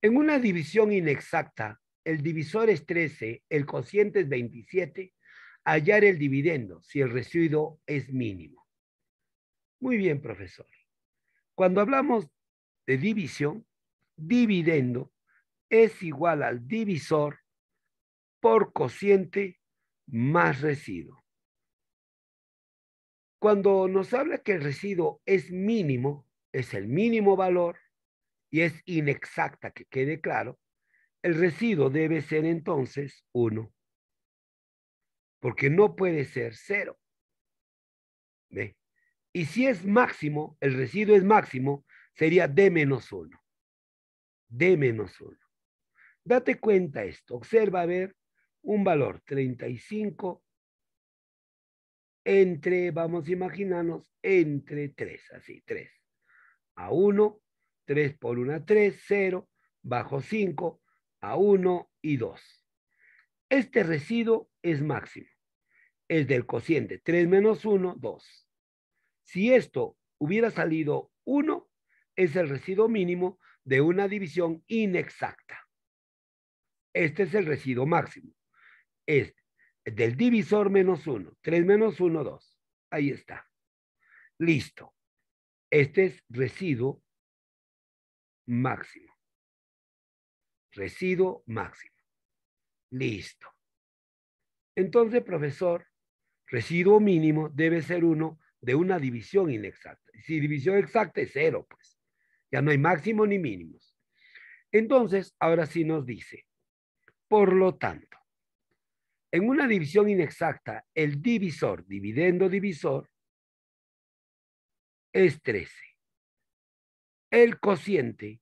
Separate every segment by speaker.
Speaker 1: En una división inexacta, el divisor es 13, el cociente es 27, hallar el dividendo si el residuo es mínimo. Muy bien, profesor. Cuando hablamos de división, dividendo es igual al divisor por cociente más residuo. Cuando nos habla que el residuo es mínimo, es el mínimo valor, y es inexacta, que quede claro, el residuo debe ser entonces 1, porque no puede ser 0. ¿Ve? Y si es máximo, el residuo es máximo, sería D menos 1. D menos 1. Date cuenta esto, observa a ver un valor 35 entre, vamos a imaginarnos, entre 3, así, 3 a 1 3 por 1 3, 0, bajo 5 a 1 y 2. Este residuo es máximo. Es del cociente 3 menos 1, 2. Si esto hubiera salido 1, es el residuo mínimo de una división inexacta. Este es el residuo máximo. Es del divisor menos 1, 3 menos 1, 2. Ahí está. Listo. Este es residuo máximo. Residuo máximo. Listo. Entonces, profesor, residuo mínimo debe ser uno de una división inexacta. Si división exacta es cero, pues. Ya no hay máximo ni mínimos. Entonces, ahora sí nos dice, por lo tanto, en una división inexacta, el divisor, dividendo divisor, es 13 el cociente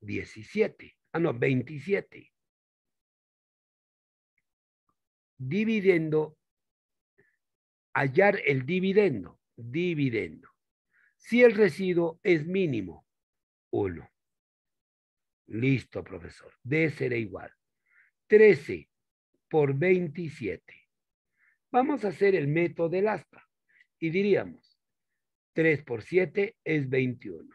Speaker 1: 17, ah no, 27. Dividiendo. hallar el dividendo, dividendo. Si el residuo es mínimo, 1. Listo, profesor. D será igual. 13 por 27. Vamos a hacer el método del asta. Y diríamos, 3 por 7 es 21.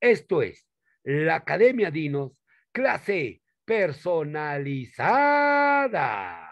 Speaker 1: Esto es la Academia Dinos, clase personalizada.